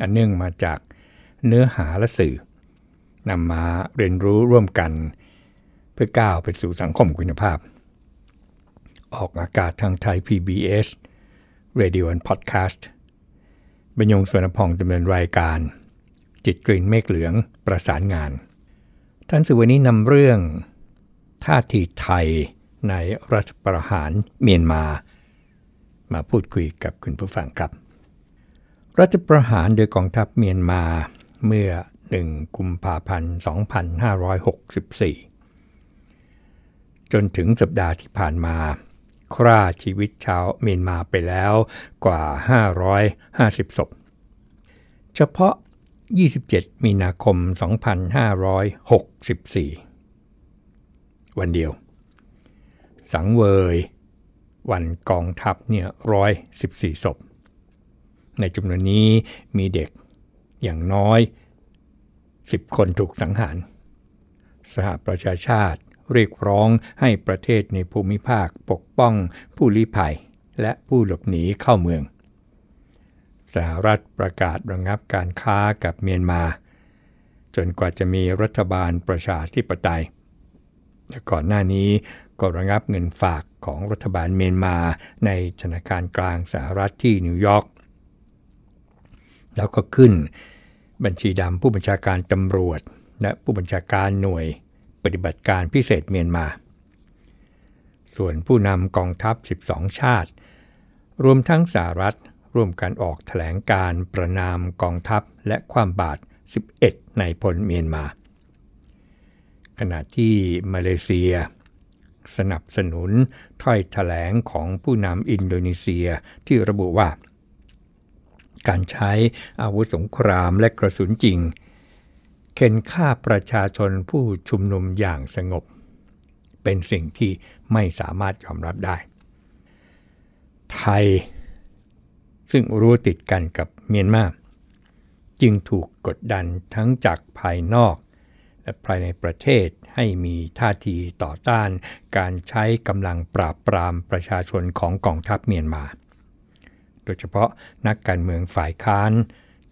อันเนื่องมาจากเนื้อหาและสื่อนำมาเรียนรู้ร่วมกันเพื่อก้าวไปสู่สังคมคุณภาพ ออกอากาศทางไทย PBS Radio and Podcast บรรยงสวนพองดำเนินรายการจิตกรีนเมฆเหลืองประสานงาน ท่านสื่อวันนี้นำเรื่องท่าทีไทยในรัฐประหารเมียนมา มาพูดคุยกับคุณผู้ฟังครับรัฐประหารโดยกองทัพเมียนมาเมื่อ 1 กุมภาพันธ์ 2564 จนถึงสัปดาห์ที่ผ่านมาฆ่าชีวิตชาวเมียนมาไปแล้วกว่า 550 ศพ เฉพาะ 27 มีนาคม 2564 วันเดียว สังเวย วันกองทัพเนี่ย 114 ศพในจำนวนนี้มีเด็กอย่างน้อย 10 คนถูกสังหาร สหประชาชาติเรียกร้องให้ประเทศในภูมิภาคปกป้อง ผู้ลี้ภัย และผู้หลบหนีเข้าเมือง สหรัฐประกาศระงงับการค้ากับเมียนมา จนกว่าจะมีรัฐบาลประชาธิปไตยแก่อนหน้านี้ก็ระงับเงินฝากของรัฐบาลเมียนมาในธนาคารกลางสหรัฐที่นิวยอร์กแล้วก็ขึ้นบัญชีดำผู้บัญชาการตำรวจและผู้บัญชาการหน่วยปฏิบัติการพิเศษเมียนมา ส่วนผู้นำกองทัพ 12 ชาติ รวมทั้งสหรัฐ ร่วมกันออกแถลงการประนามกองทัพและความบาด 11 ในพลเมียนมา ขณะที่มาเลเซีย สนับสนุนถ้อยแถลงของผู้นำอินโดนีเซียที่ระบุว่าการใช้อาวุธสงครามและกระสุนจริง เข็นฆ่าประชาชนผู้ชุมนุมอย่างสงบ เป็นสิ่งที่ไม่สามารถยอมรับได้ ไทย ซึ่งรู้ติดกันกับเมียนมา จึงถูกกดดันทั้งจากภายนอกและภายในประเทศให้มีท่าทีต่อต้าน การใช้กำลังปราบปรามประชาชนของกองทัพเมียนมาโดยเฉพาะนักการเมืองฝ่ายค้านถ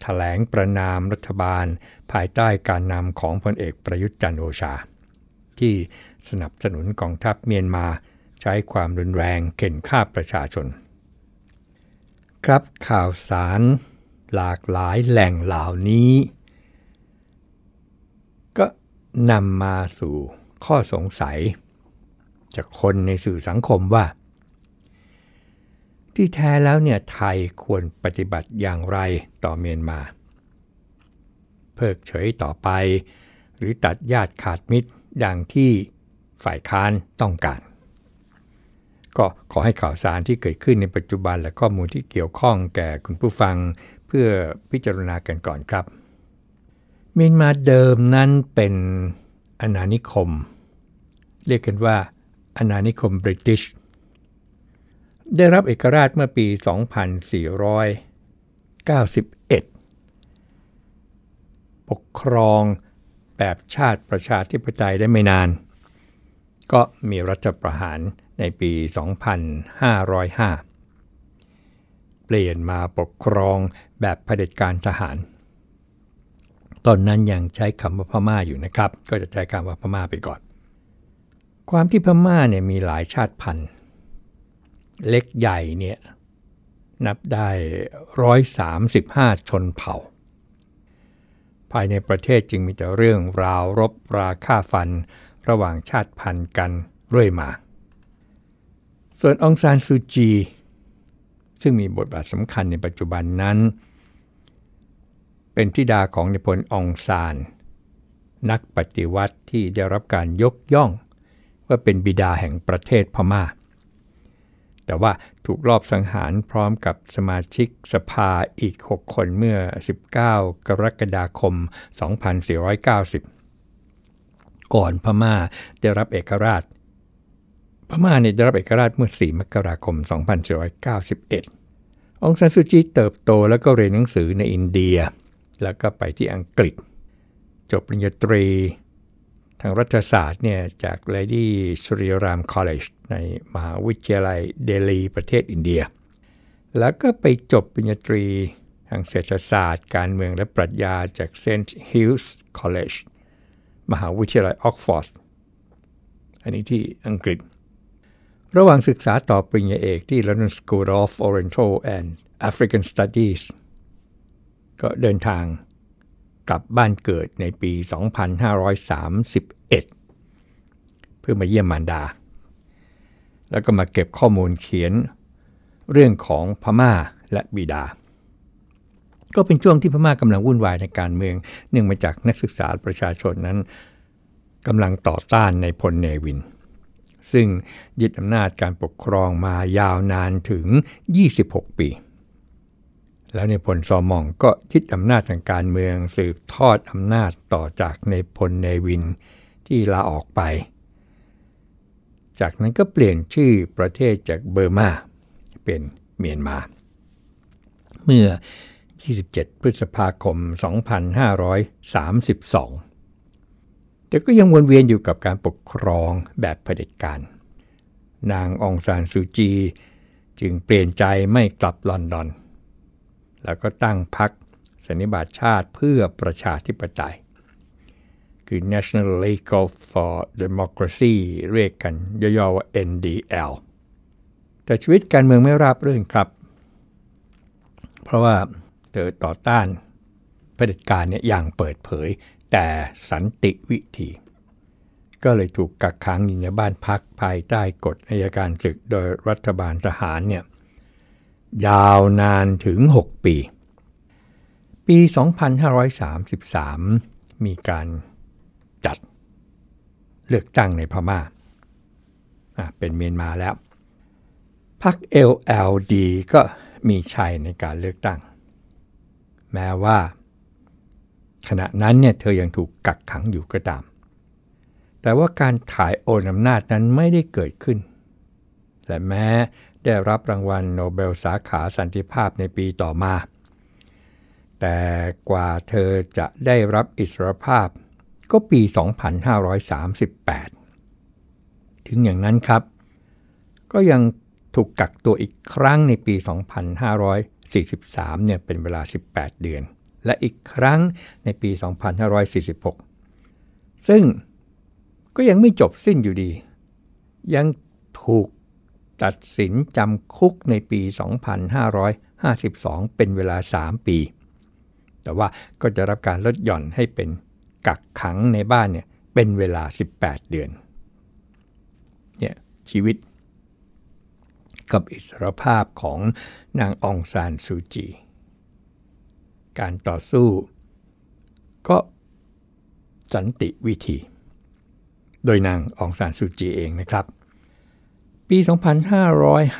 แถลงประนามรัฐบาล ภายใต้การนำของพลเอกประยุทธ์จันโอชา ที่สนับสนุนกองทัพเมียนมาใช้ความรุนแรงเข่นฆ่าประชาชน ครับข่าวสารหลากหลายแหล่งเหล่านี้ ก็นำมาสู่ข้อสงสัยจากคนในสื่อสังคมว่าที่แท้แล้วเนี่ยไทยควรปฏิบัติอย่างไรต่อเมียนมา เพิกเฉยต่อไป หรือตัดญาติขาดมิตรดังที่ฝ่ายค้านต้องการ ก็ขอให้ข่าวสารที่เกิดขึ้นในปัจจุบันและข้อมูลที่เกี่ยวข้องแก่คุณผู้ฟังเพื่อพิจารณากันก่อนครับ เมียนมาเดิมนั้นเป็นอาณานิคม เรียกกันว่าอาณานิคมบริติชได้รับเอกราชเมื่อปี 2491 ปกครองแบบชาติประชาธิปไตยได้ไม่นาน ก็มีรัฐประหารในปี 2505 เปลี่ยนมาปกครองแบบเผด็จการทหาร ตอนนั้นยังใช้คำว่าพม่าอยู่นะครับ ก็จะใช้คำว่าพม่าไปก่อน ความที่พม่าเนี่ยมีหลายชาติพันธุ์เล็กใหญ่เนี่ยนับได้ 135 ชนเผ่า ภายในประเทศจึงมีแต่เรื่องราวรบราฆ่าฟันระหว่างชาติพันธุ์กันเรื่อยมา ส่วนองซานซูจี ซึ่งมีบทบาทสำคัญในปัจจุบันนั้น เป็นทิดาของนิพนองซานนักปฏิวัติที่ได้รับการยกย่อง ว่าเป็นบิดาแห่งประเทศพมา่าแต่ว่าถูกลอบสังหารพร้อมกับสมาชิกสภาอีก 6 คนเมื่อ 19 กรกฎาคม 2490 ก่อนพม่าได้รับเอกราชพม่าเนี่ยได้รับเอกราชเมื่อ4มกราคม 2491 องซันซูจีเติบโตแล้วก็เรียนหนังสือในอินเดีย แล้วก็ไปที่อังกฤษ จบปริญญาตรีทางรัฐศาสตร์เนี่ยจาก Lady s r i r a m College ในมหาวิทยาลัยเดลีประเทศอินเดีย แล้วก็ไปจบปริญญาตรีทางเศรษฐศาสตร์การเมืองและปรัชญาจาก St. h u g h ล s College มหาวิทยาลัยออกฟอร์ดอันนี้ที่อังกฤษ ระหว่างศึกษาต่อปริญญาเอกที่ London School of Oriental and African Studies ก็เดินทางกลับบ้านเกิดในปี 2531 เพื่อมาเยี่ยมมารดา แล้วก็มาเก็บข้อมูลเขียนเรื่องของพม่าและบิดา ก็เป็นช่วงที่พม่ากำลังวุ่นวายในการเมืองเนื่องมาจากนักศึกษาประชาชนนั้นกำลังต่อต้านในพลเนวิน ซึ่งยึดอำนาจการปกครองมายาวนานถึง 26 ปีแล้วในพลซอมองก็ยึดอำนาจทางการเมืองสืบทอดอำนาจต่อจากในพลเนวินที่ลาออกไป จากนั้นก็เปลี่ยนชื่อประเทศจากเบอร์มา เป็นเมียนมา เมื่อ 27 พฤษภาคม 2532 แต่ก็ยังวนเวียนอยู่กับการปกครองแบบเผด็จการ นางองซานซูจี จึงเปลี่ยนใจไม่กลับลอนดอนแล้วก็ตั้งพรรคสันนิบาตชาติเพื่อประชาธิปไตย คือ National League for Democracy เรียกกันย่อๆ ว่า NDL แต่ชีวิตการเมืองไม่ราบรื่นครับ เพราะว่าเธอต่อต้านเผด็จการเนี่ยอย่างเปิดเผยแต่สันติวิธี ก็เลยถูกกักขังอยู่ในบ้านพักภายใต้กฎอายการศึกโดยรัฐบาลทหารเนี่ยยาวนานถึง 6 ปี ปี 2533 มีการจัดเลือกตั้งในพมา่าเป็นเมียนมาแล้วพรรค LLD ก็มีชัยในการเลือกตั้ง แม้ว่าขณะนั้นเนี่ยเธอยังถูกกักขังอยู่ก็ตาม แต่ว่าการถ่ายโอนอำนาจนั้นไม่ได้เกิดขึ้น และแม้ได้รับรางวัลโนเบลสาขาสันติภาพในปีต่อมา แต่กว่าเธอจะได้รับอิสรภาพก็ปี 2538 ถึงอย่างนั้นครับ ก็ยังถูกกักตัวอีกครั้งในปี 2543เนี่ยเป็นเวลา 18 เดือน และอีกครั้งในปี 2546 ซึ่งก็ยังไม่จบสิ้นอยู่ดี ยังถูกตัดสินจำคุกในปี 2552 เป็นเวลา 3 ปี แต่ว่าก็จะรับการลดหย่อนให้เป็นกักขังในบ้านเนี่ยเป็นเวลา 18 เดือน เนี่ยชีวิตกับอิสรภาพของนางองซานซูจี การต่อสู้ก็สันติวิธีโดยนางองซานซูจีเองนะครับปี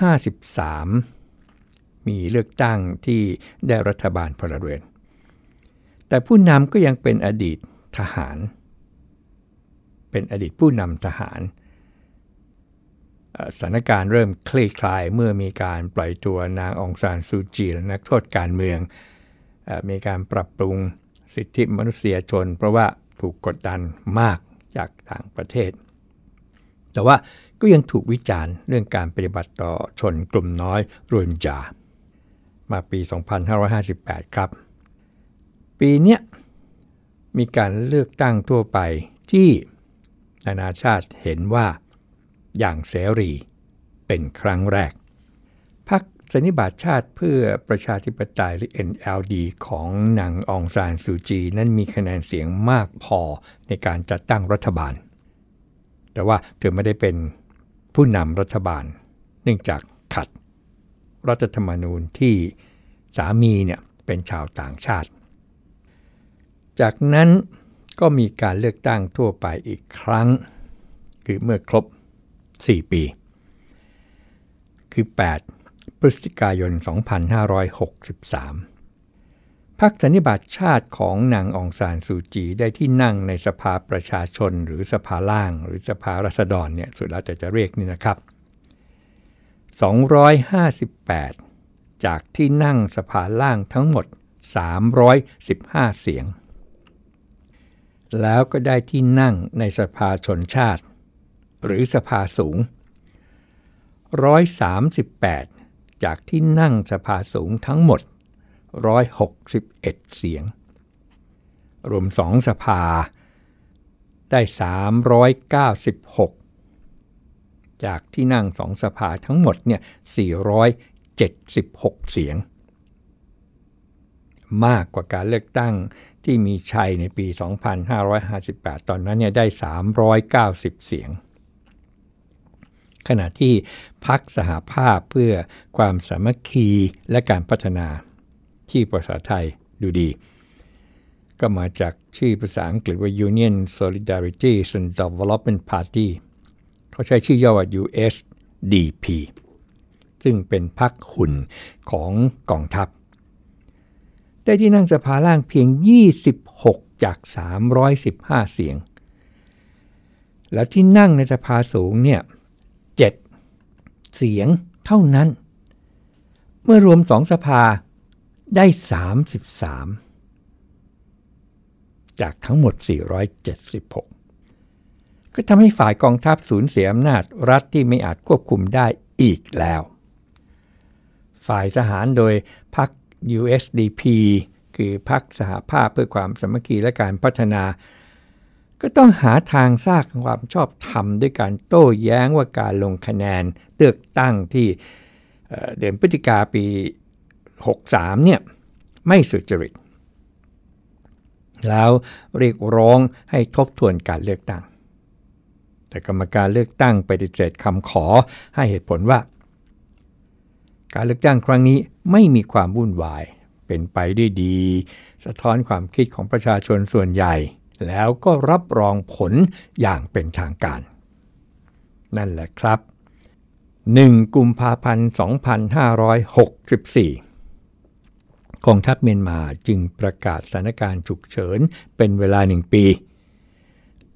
2553 มีเลือกตั้งที่ได้รัฐบาลพลเรือน แต่ผู้นำก็ยังเป็นอดีตทหาร เป็นอดีตผู้นำทหารสถานการณ์เริ่มคลี่คลาย เมื่อมีการปล่อยตัวนางองซานซูจี และนักโทษการเมือง มีการปรับปรุงสิทธิมนุษยชน เพราะว่าถูกกดดันมากจากต่างประเทศแต่ว่าก็ยังถูกวิจารณ์เรื่องการปฏิบัติต่อชนกลุ่มน้อยรุนจามาปี 2558 ครับ ปีนี้มีการเลือกตั้งทั่วไปที่นานาชาติเห็นว่าอย่างเสรีเป็นครั้งแรกพรรคสนิบาตชาติเพื่อประชาธิปไตยหรือ NLD ของนางองซานสูจี นั้นมีคะแนนเสียงมากพอในการจัดตั้งรัฐบาลแต่ว่าเธอไม่ได้เป็นผู้นำรัฐบาล เนื่องจากขัดรัฐธรรมนูญที่สามีเนี่ยเป็นชาวต่างชาติ จากนั้นก็มีการเลือกตั้งทั่วไปอีกครั้ง คือเมื่อครบ 4 ปี คือ 8พฤศจิกายน 2563รรคสันนิบาตชาติของนางองซานสูจีได้ที่นั่งในสภาประชาชนหรือสภาล่างหรือสภารัษฎรเนี่ยสุดแล้วจะจะเรียกนี่นะครับ 258 จากที่นั่งสภาล่างทั้งหมด 315 เสียง แล้วก็ได้ที่นั่งในสภาชนชาติหรือสภาสูง138จากที่นั่งสภาสูงทั้งหมด161 เสียง รวมสองสภาได้ 396 จากที่นั่งสองสภาทั้งหมดเนี่ย476 เสียง มากกว่าการเลือกตั้งที่มีชัยในปี 2558 ตอนนั้นเนี่ยได้ 390 เสียง ขณะที่พักสหภาพเพื่อความสามัคคีและการพัฒนาชื่อภาษาไทยดูดี ก็มาจากชื่อภาษาอังกฤษว่า Union Solidarity and Development Party เขาใช้ชื่อย่อว่า USDP ซึ่งเป็นพรรคหุ่นของกองทัพ ได้ที่นั่งสภาล่างเพียง 26 จาก 315 เสียง แล้วที่นั่งในสภาสูงเนี่ย7เสียงเท่านั้น เมื่อรวมสองสภาได้ 33 จากทั้งหมด 476 ก็ทำให้ฝ่ายกองทัพสูญเสียอำนาจรัฐที่ไม่อาจควบคุมได้อีกแล้ว ฝ่ายทหารโดยพรรค USDP คือพรรคสหภาพเพื่อความสมัคคีและการพัฒนา ก็ต้องหาทางสร้างความชอบธรรมด้วยการโต้แย้งว่าการลงคะแนนเลือกตั้งที่เดือนพฤศจิกาปี63เนี่ยไม่สุจริต แล้วเรียกร้องให้ทบทวนการเลือกตั้ง แต่กรรมการเลือกตั้งปฏิเสธคำขอให้เหตุผลว่า การเลือกตั้งครั้งนี้ไม่มีความวุ่นวาย เป็นไปได้ดี สะท้อนความคิดของประชาชนส่วนใหญ่ แล้วก็รับรองผลอย่างเป็นทางการ นั่นแหละครับ 1กุมภาพันธ์2564กองทัพเมียนมาจึงประกาศสถานการณ์ฉุกเฉินเป็นเวลาหนึ่งปี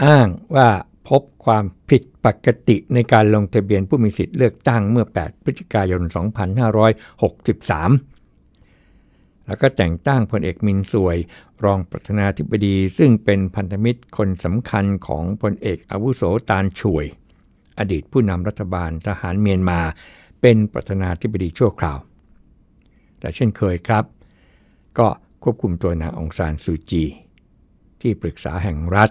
อ้างว่าพบความผิดปกติในการลงทะเบียนผู้มีสิทธิ์เลือกตั้งเมื่อ8พฤศจิกายน2563 แล้วก็แต่งตั้งพลเอกมินสวยรองประธานาธิบดี ซึ่งเป็นพันธมิตรคนสำคัญของพลเอกอาวุโสตานช่วย อดีตผู้นำรัฐบาลทหารเมียนมาเป็นประธานาธิบดีชั่วคราวแต่เช่นเคยครับก็ควบคุมตัวนางองซานซูจี ที่ปรึกษาแห่งรัฐ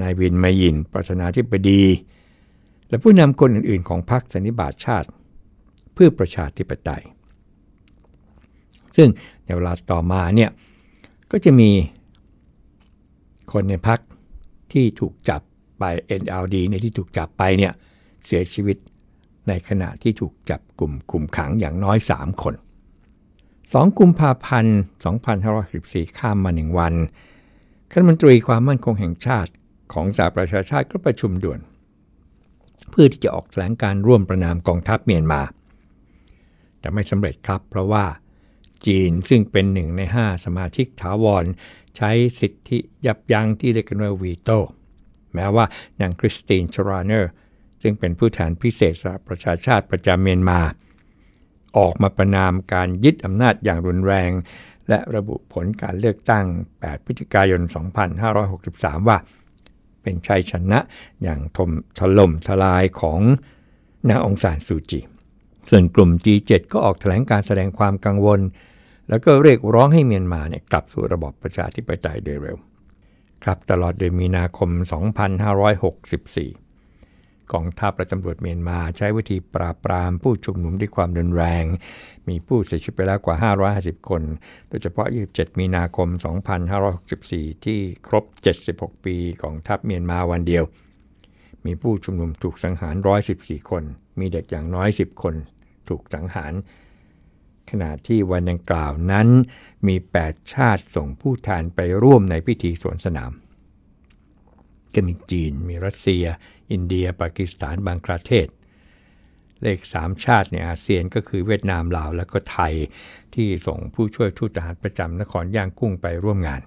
นายวินมายิน ประธานาธิบดี และผู้นำคนอื่นๆ ของพรรคสันนิบาตชาติ เพื่อประชาธิปไตย ซึ่งในเวลาต่อมาเนี่ยก็จะมีคนในพรรคที่ถูกจับไป NLD ในที่ถูกจับไปเนี่ยเสียชีวิตในขณะที่ถูกจับกลุ่มคุมขังอย่างน้อย 3 คน2 กุมภาพันธ์ 2514 ข้ามมาหนึ่งวันคณะมนตรีความมั่นคงแห่งชาติของสหประชาชาติก็ประชุมด่วน เพื่อที่จะออกแถลงการร่วมประนามกองทัพเมียนมา แต่ไม่สำเร็จครับเพราะว่าจีนซึ่งเป็นหนึ่งใน 5 สมาชิกถาวร ใช้สิทธิยับยั้งที่เรียกันว่าวีโตแม้ว่านางคริสตินชราเนอร์ซึ่งเป็นผู้แทนพิเศษสหประชาชาติประจำเมียนมาออกมาประนามการยึดอำนาจอย่างรุนแรง และระบุผลการเลือกตั้ง 8 พฤศจิกายน 2563 ว่า เป็นชัยชนะอย่างทมถล่มทลายของนาองซานซูจี ส่วนกลุ่ม G7 ก็ออกแถลงการแสดงความกังวล แล้วก็เรียกร้องให้เมียนมาเนี่ยกลับสู่ระบอบประชาธิปไตยโดยเร็วครับตลอดเดือนมีนาคม 2564กองทัพและตำรวจเมียนมาใช้วิธีปราบปรามผู้ชุมนุมด้วยความรุนแรง มีผู้เสียชีวิตไปแล้วกว่า 550 คน โดยเฉพาะ 27 มีนาคม 2564 ที่ครบ 76 ปีของทัพเมียนมาวันเดียว มีผู้ชุมนุมถูกสังหาร 114 คน มีเด็กอย่างน้อย 10 คนถูกสังหาร ขณะที่วันดังกล่าวนั้นมี 8 ชาติส่งผู้แทนไปร่วมในพิธีสวนสนามก็มีจีน มีรัสเซียอินเดีย ปากีสถานบางประเทศ เลข3ชาติในอาเซียนก็คือเวียดนามลาว และก็ไทยที่ส่งผู้ช่วยทูตทหารประจำนครย่างกุ้งไปร่วมงาน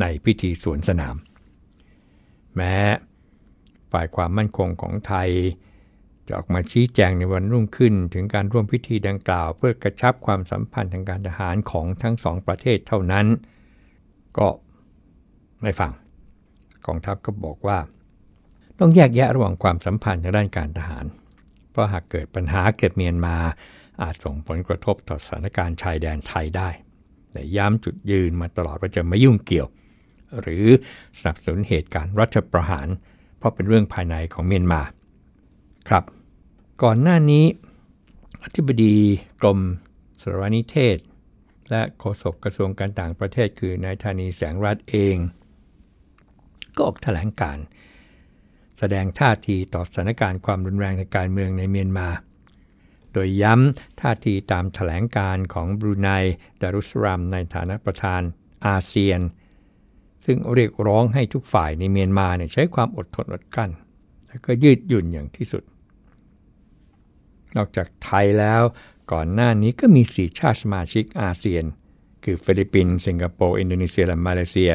ในพิธีสวนสนาม แม้ฝ่ายความมั่นคงของไทย จะออกมาชี้แจงในวันรุ่งขึ้นถึงการร่วมพิธีดังกล่าว เพื่อกระชับความสัมพันธ์ทางการทหารของทั้งสองประเทศเท่านั้น ก็ไม่ฟังกองทัพก็บอกว่าต้องแยกแยะระหว่างความสัมพันธ์ทางด้านการทหาร เพราะหากเกิดปัญหาเกิดเมียนมาอาจส่งผลกระทบต่อสถานการณ์ชายแดนไทยได้ แต่ย้ำจุดยืนมาตลอดว่าจะไม่ยุ่งเกี่ยว หรือสนับสนุนเหตุการณ์รัฐประหาร เพราะเป็นเรื่องภายในของเมียนมาครับ ก่อนหน้านี้อธิบดีกรมสารนิเทศ และโฆษกกระทรวงการต่างประเทศคือนายธานีแสงรัตเอง ก็ออกแถลงการแสดงท่าทีต่อสถานการณ์ความรุนแรงในการเมืองในเมียนมา โดยย้ำท่าทีตามถแถลงการของบรูไนดารุสรัมในฐานะประธานอาเซียน ซึ่งเรียกร้องให้ทุกฝ่ายในเมียนมาใช้ความอดทนอดกลั้นและก็ยืดหยุ่นอย่างที่สุด นอกจากไทยแล้วก่อนหน้านี้ก็มีสีชาติสมาชิกอาเซียน คือฟิลิปปินส์สิงคโปร์อินโดนีเซียและมาเลเซีย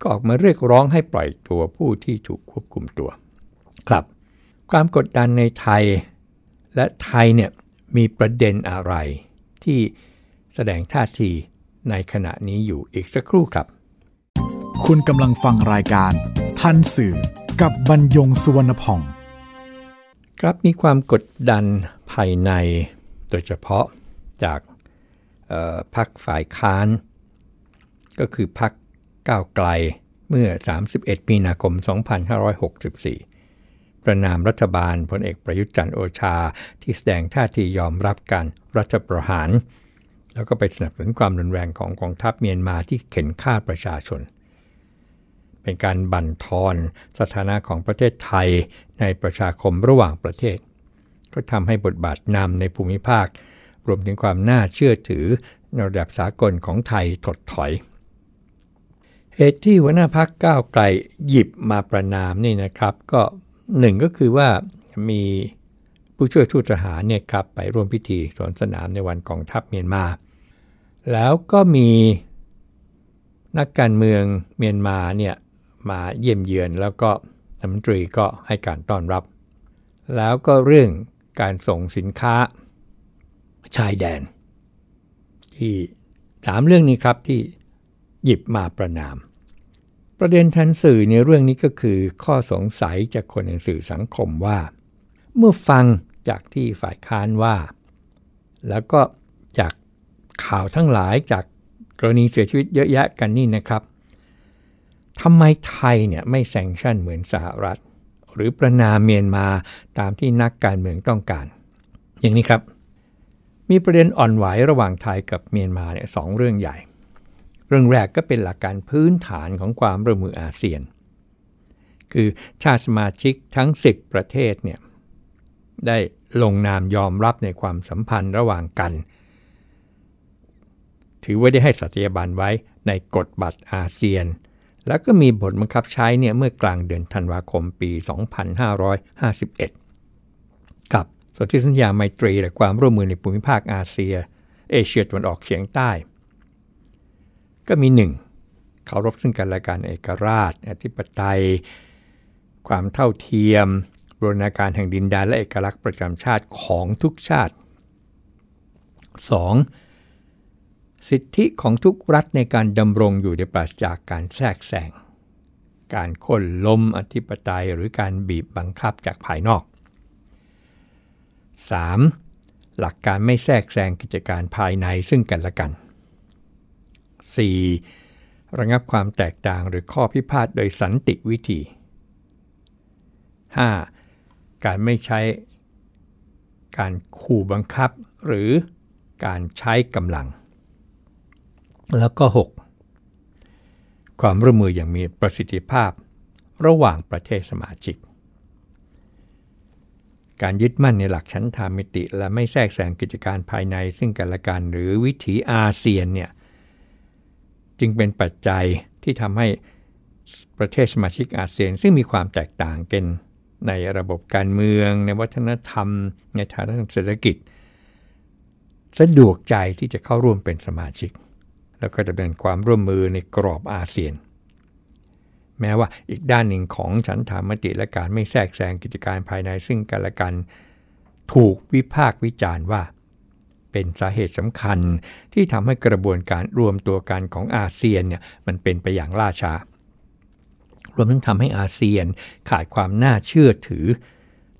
ก็ออกมาเรียกร้องให้ปล่อยตัวผู้ที่ถูกควบคุมตัวครับ ความกดดันในไทยและไทยเนี่ยมีประเด็นอะไร ที่แสดงท่าทีในขณะนี้อยู่อีกสักครู่ครับ คุณกำลังฟังรายการทันสื่อกับบรรยงสุวรรณพอง ครับมีความกดดันภายในโดยเฉพาะจากพรรคฝ่ายค้านก็คือพรรคก้าวไกลเมื่อ 31มีนาคม 2564ประนามรัฐบาลพลเอกประยุทธ์จันทร์โอชาที่แสดงท่าทียอมรับการรัฐประหาร แล้วก็ไปสนับสนุนความรุนแรงของกองทัพเมียนมาที่เข็นฆ่าประชาชน เป็นการบั่นทอนสถานะของประเทศไทยในประชาคมระหว่างประเทศก็ทำให้บทบาทนำในภูมิภาค รวมถึงความน่าเชื่อถือในระดับสากลของไทยถดถอย เหตุที่หัวหน้าพักก้าวไกลหยิบมาประนามนี่นะครับก็หนึ่งก็คือว่ามีผู้ช่วยทูตทหารเนี่ยครับไปร่วมพิธีสวนสนามในวันกองทัพเมียนมา แล้วก็มีนักการเมืองเมียนมาเนี่ยมาเยี่ยมเยือนแล้วก็รัฐมนตรีก็ให้การต้อนรับ แล้วก็เรื่องการส่งสินค้าชายแดน ที่สามเรื่องนี้ครับที่หยิบมาประนามประเด็นทันสื่อในเรื่องนี้ก็คือ ข้อสงสัยจากคนในสื่อสังคมว่า เมื่อฟังจากที่ฝ่ายค้านว่า แล้วก็จากข่าวทั้งหลายจากกรณีเสียชีวิตเยอะแยะกันนี่นะครับทำไมไทยเนี่ยไม่แซงชั่นเหมือนสหรัฐ หรือประนามเมียนมาตามที่นักการเมืองต้องการ อย่างนี้ครับ มีประเด็นอ่อนไหวระหว่างไทยกับเมียนมาเนี่ยสองเรื่องใหญ่เรื่องแรกก็เป็นหลักการพื้นฐานของความร่วมมืออาเซียน คือชาติสมาชิกทั้ง 10 ประเทศเนี่ยได้ลงนามยอมรับในความสัมพันธ์ระหว่างกัน ถือไว้ได้ให้สัตยาบันไว้ในกฎบัตรอาเซียน แล้วก็มีบทบังคับใช้เนี่ยเมื่อกลางเดือนธันวาคมปี 2551 กับสนธิสัญญาไมตรี และความร่วมมือในภูมิภาคอาเซีย เอเชียตะวันออกเฉียงใต้ก็มี 1. เคารพซึ่งกันและกันเอกราช อธิปไตย ความเท่าเทียมบรณาการแห่งดินแดนและเอกลักษณ์ประจำชาติของทุกชาติ 2. สิทธิของทุกรัฐในการดำรงอยู่ในปราศจากการแทรกแซงการค้นล้มอธิปไตย หรือการบีบบังคับจากภายนอก 3. หลักการไม่แทรกแซงกิจการภายในซึ่งกันและกัน 4. ระงับความแตกต่างหรือข้อพิพาทโดยสันติวิธี 5. การไม่ใช้การขู่บังคับหรือการใช้กำลัง แล้วก็ 6. ความร่วมมืออย่างมีประสิทธิภาพระหว่างประเทศสมาชิก การยึดมั่นในหลักชั้นธามิติและไม่แทรกแซงกิจการภายใน ซึ่งกันและกันหรือวิถีอาเซียนเนี่ยจึงเป็นปัจจัยที่ทำให้ประเทศสมาชิกอาเซียนซึ่งมีความแตกต่างกันในระบบการเมืองในวัฒนธรรม ในฐานะทางเศรษฐกิจ สะดวกใจที่จะเข้าร่วมเป็นสมาชิก แล้วก็จะเป็นความร่วมมือในกรอบอาเซียน แม้ว่าอีกด้านหนึ่งของฉันถามติและการไม่แทรกแซงกิจการภายในซึ่งกันและกันถูกวิพากษ์วิจารณ์ว่าเป็นสาเหตุสำคัญที่ทำให้กระบวนการรวมตัวกันของอาเซียนเนี่ยมันเป็นไปอย่างล่าช้ารวมทั้งทำให้อาเซียนขาดความน่าเชื่อถือ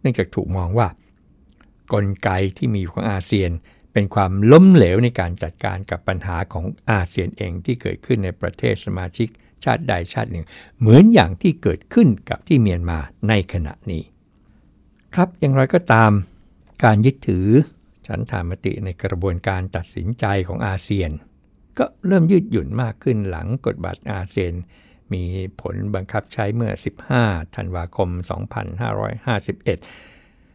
เนื่องจากถูกมองว่า กลไกที่มีอยู่ของอาเซียน เป็นความล้มเหลวในการจัดการกับปัญหาของอาเซียนเองที่เกิดขึ้นในประเทศสมาชิกชาติใดชาติหนึ่ง เหมือนอย่างที่เกิดขึ้นกับที่เมียนมาในขณะนี้ ครับอย่างไรก็ตามการยึดถือฉันธามติในกระบวนการตัดสินใจของอาเซียน ก็เริ่มยืดหยุ่นมากขึ้นหลังกฎบัตรอาเซียน มีผลบังคับใช้เมื่อ 15 ธันวาคม 2551 เ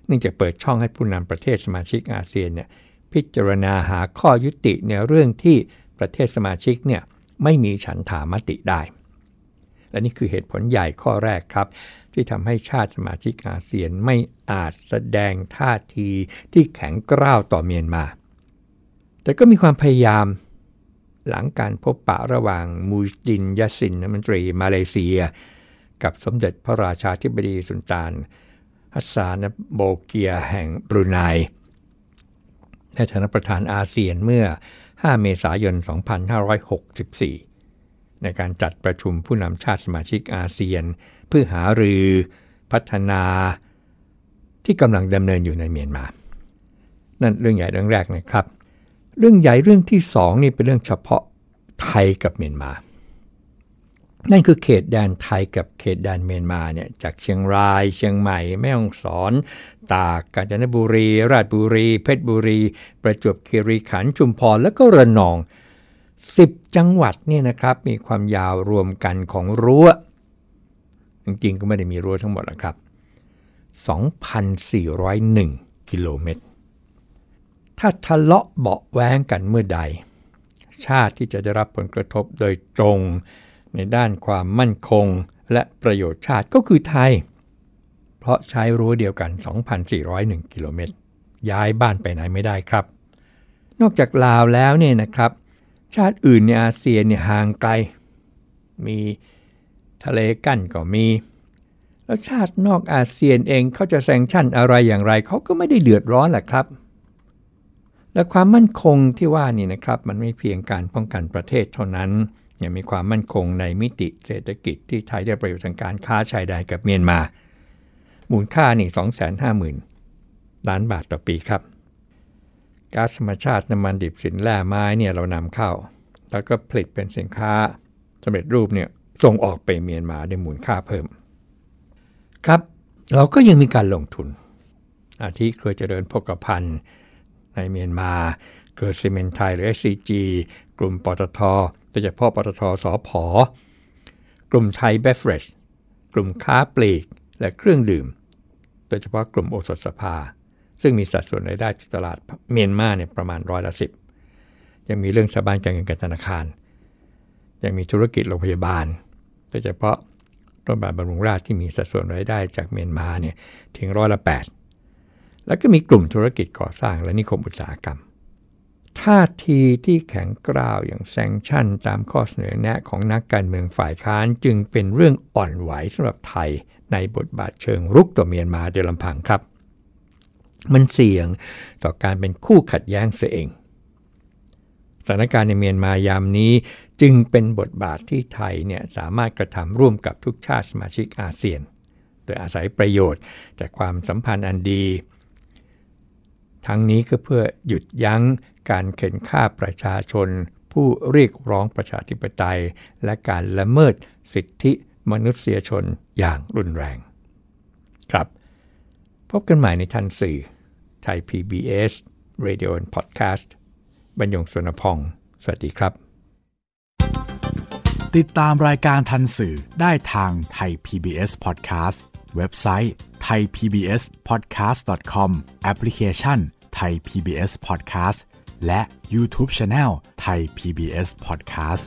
นื่องจากเปิดช่องให้ผู้นำประเทศสมาชิกอาเซียนเนี่ยพิจารณาหาข้อยุติในเรื่องที่ประเทศสมาชิกเนี่ยไม่มีฉันถามติได้และนี่คือเหตุผลใหญ่ข้อแรกครับ ที่ทำให้ชาติสมาชิกอาเซียนไม่อาจแสดงท่าทีที่แข็งกร้าวต่อเมียนมา แต่ก็มีความพยายามหลังการพบปะระหว่างมูจินยาสินนัมนตรี มาเลเซีย กับสมเด็จพระราชาธิบดีสุนตานฮัสซานโบเกียแห่งบรูไนในฐานะประธานอาเซียนเมื่อ 5 เมษายน 2564ในการจัดประชุมผู้นำชาติสมาชิกอาเซียน เพื่อหารือ พัฒนาที่กำลังดำเนินอยู่ในเมียนมา นั่นเรื่องใหญ่เรื่องแรกนะครับ เรื่องใหญ่เรื่องที่สองนี่เป็นเรื่องเฉพาะไทยกับเมียนมา นั่นคือเขตแดนไทยกับเขตแดนเมียนมาเนี่ยจากเชียงราย เชียงใหม่ แม่ฮ่องสอนตากกาญจนบุรี ราชบุรี เพชรบุรี ประจวบคีรีขันธ์ชุมพรและก็ระนอง10 จังหวัดเนี่ยนะครับมีความยาวรวมกันของรั้วจริงๆ ก็ไม่ได้มีรั้วทั้งหมดนะครับ 2,401กิโลเมตร ถ้าทะเลาะเบาแว้งกันเมื่อใด ชาติที่จะได้รับผลกระทบโดยตรงในด้านความมั่นคงและประโยชน์ชาติก็คือไทย เพราะใช้รั้วเดียวกัน 2,401กิโลเมตรย้ายบ้านไปไหนไม่ได้ครับ นอกจากลาวแล้วเนี่ยนะครับชาติอื่นในอาเซียนเนี่ยห่างไกล มีทะเลกั้นก็มี แล้วชาตินอกอาเซียนเองเขาจะแซงชั่นอะไรอย่างไร เขาก็ไม่ได้เดือดร้อนแหละครับ และความมั่นคงที่ว่านี่นะครับ มันไม่เพียงการป้องกันประเทศเท่านั้น ยังมีความมั่นคงในมิติเศรษฐกิจที่ไทยได้ประโยชน์ทางการค้าชายแดนกับเมียนมา มูลค่านี่250,000ล้านบาทต่อปีครับก๊าซธรรมชาติน้ำมันดิบสินแร่ไม้เนี่ยเรานำเข้า แล้วก็ผลิตเป็นสินค้าสำเร็จรูปเนี่ยส่งออกไปเมียนมาได้มูลค่าเพิ่ม ครับ เราก็ยังมีการลงทุน อาทิเครือเจริญพกพันธ์ในเมียนมาเครือซีเมนไทย หรือ SCG กลุ่มปตทโดยเฉพาะปตทสอพอกลุ่มไทยเบฟเรชกลุ่มค้าปลีกและเครื่องดื่ม โดยเฉพาะกลุ่มโอสถสภาซึ่งมีสัดส่วนรายได้จากตลาดเมียนมาเนี่ยประมาณร้อยละสิบยังมีเรื่องสถาบันการเงินการธนาคารยังมีธุรกิจโรงพยาบาล โดยเฉพาะตรนพบาลบำรุงราชที่มีสัดส่วนรายได้จากเมียนมาเนี่ยถึงร้อยละแปดแล้วก็มีกลุ่มธุรกิจก่อสร้าง และนิคมอุตสาหกรรม ท่าทีที่แข็งกร้าวอย่างแซงชั่นตามข้อเสนอแนะของนักการเมืองฝ่ายค้านจึงเป็นเรื่องอ่อนไหวสำหรับไทยในบทบาทเชิงรุกต่อเมียนมาเดลยลำพังครับมันเสี่ยงต่อการเป็นคู่ขัดแย้งเสียเองสถานการณ์ในเมียนมายามนี้จึงเป็นบทบาทที่ไทยเนี่ยสามารถกระทำร่วมกับทุกชาติสมาชิกอาเซียน โดยอาศัยประโยชน์จากความสัมพันธ์อันดี ทั้งนี้ก็เพื่อหยุดยั้งการเข็นฆ่าประชาชน ผู้เรียกร้องประชาธิปไตย และการละเมิดสิทธิมนุษยชนอย่างรุนแรงครับพบกันใหม่ในทันสื่อ ไทย PBS Radio and Podcast บรรยงสุนพองสวัสดีครับ ติดตามรายการทันสื่อได้ทางไทย PBS Podcast เว็บไซต์ thaipbspodcast.com แอปพลิเคชัน Thai PBS Podcast และ YouTube Channel Thai PBS Podcast